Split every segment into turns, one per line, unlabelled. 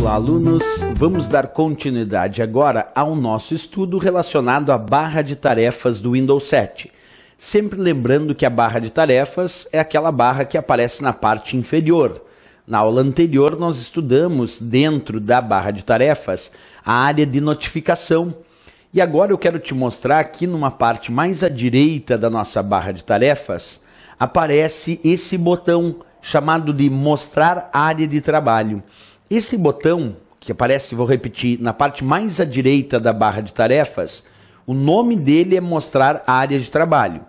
Olá, alunos! Vamos dar continuidade agora ao nosso estudo relacionado à barra de tarefas do Windows 7. Sempre lembrando que a barra de tarefas é aquela barra que aparece na parte inferior. Na aula anterior, nós estudamos, dentro da barra de tarefas, a área de notificação. E agora eu quero te mostrar aqui numa parte mais à direita da nossa barra de tarefas, aparece esse botão chamado de mostrar área de trabalho. Esse botão que aparece, vou repetir, na parte mais à direita da barra de tarefas, o nome dele é mostrar a área de trabalho.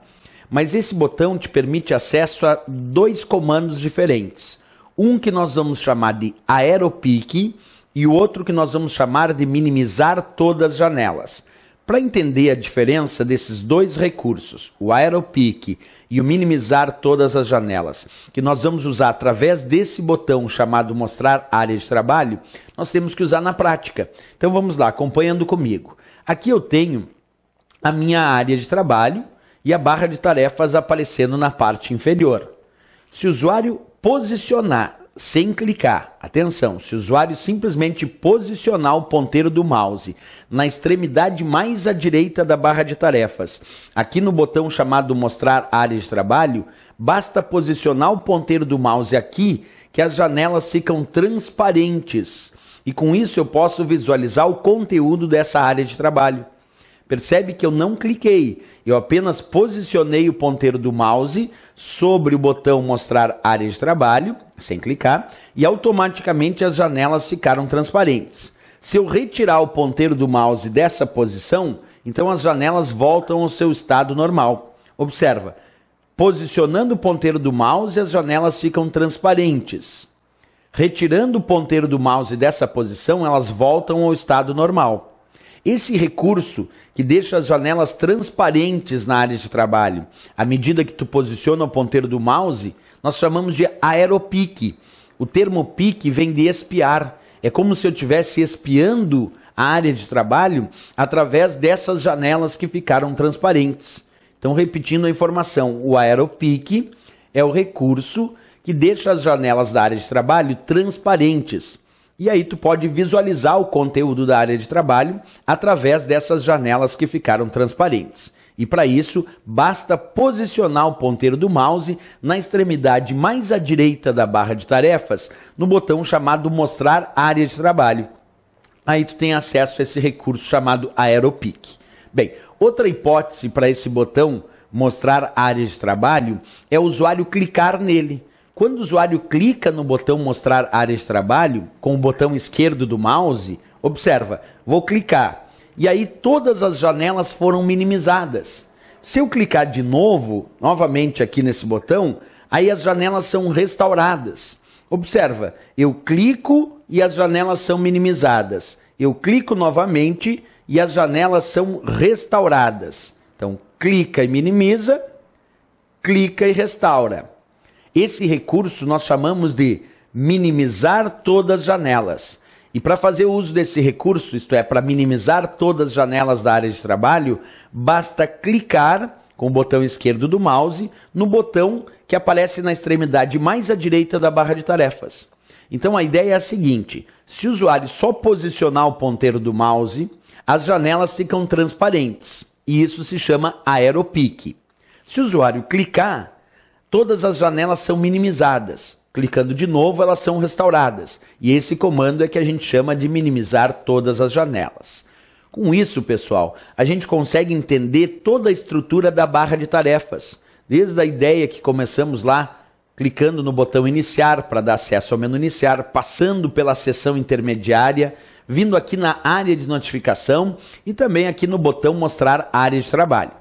Mas esse botão te permite acesso a dois comandos diferentes. Um que nós vamos chamar de aeropique e o outro que nós vamos chamar de minimizar todas as janelas. Para entender a diferença desses dois recursos, o Aeropic e o minimizar todas as janelas, que nós vamos usar através desse botão chamado mostrar área de trabalho, nós temos que usar na prática. Então vamos lá, acompanhando comigo. Aqui eu tenho a minha área de trabalho e a barra de tarefas aparecendo na parte inferior. Se o usuário posicionar sem clicar. Atenção, se o usuário simplesmente posicionar o ponteiro do mouse na extremidade mais à direita da barra de tarefas, aqui no botão chamado Mostrar Área de Trabalho, basta posicionar o ponteiro do mouse aqui que as janelas ficam transparentes. E com isso eu posso visualizar o conteúdo dessa área de trabalho. Percebe que eu não cliquei, eu apenas posicionei o ponteiro do mouse sobre o botão mostrar área de trabalho, sem clicar, e automaticamente as janelas ficaram transparentes. Se eu retirar o ponteiro do mouse dessa posição, então as janelas voltam ao seu estado normal. Observa, posicionando o ponteiro do mouse, as janelas ficam transparentes. Retirando o ponteiro do mouse dessa posição, elas voltam ao estado normal. Esse recurso que deixa as janelas transparentes na área de trabalho, à medida que tu posiciona o ponteiro do mouse, nós chamamos de aeropique. O termo pique vem de espiar. É como se eu estivesse espiando a área de trabalho através dessas janelas que ficaram transparentes. Então, repetindo a informação, o aeropique é o recurso que deixa as janelas da área de trabalho transparentes. E aí tu pode visualizar o conteúdo da área de trabalho através dessas janelas que ficaram transparentes. E para isso, basta posicionar o ponteiro do mouse na extremidade mais à direita da barra de tarefas, no botão chamado Mostrar Área de Trabalho. Aí tu tem acesso a esse recurso chamado Aeropic. Bem, outra hipótese para esse botão Mostrar Área de Trabalho é o usuário clicar nele quando o usuário clica no botão mostrar área de trabalho, com o botão esquerdo do mouse, observa, vou clicar. E aí todas as janelas foram minimizadas. Se eu clicar de novo, novamente aqui nesse botão, aí as janelas são restauradas. Observa, eu clico e as janelas são minimizadas. Eu clico novamente e as janelas são restauradas. Então, clica e minimiza, clica e restaura. Esse recurso nós chamamos de minimizar todas as janelas. E para fazer uso desse recurso, isto é, para minimizar todas as janelas da área de trabalho, basta clicar com o botão esquerdo do mouse no botão que aparece na extremidade mais à direita da barra de tarefas. Então a ideia é a seguinte: se o usuário só posicionar o ponteiro do mouse, as janelas ficam transparentes, e isso se chama aeropique. Se o usuário clicar, todas as janelas são minimizadas. Clicando de novo, elas são restauradas. E esse comando é que a gente chama de minimizar todas as janelas. Com isso, pessoal, a gente consegue entender toda a estrutura da barra de tarefas. Desde a ideia que começamos lá, clicando no botão iniciar para dar acesso ao menu iniciar, passando pela seção intermediária, vindo aqui na área de notificação e também aqui no botão mostrar área de trabalho.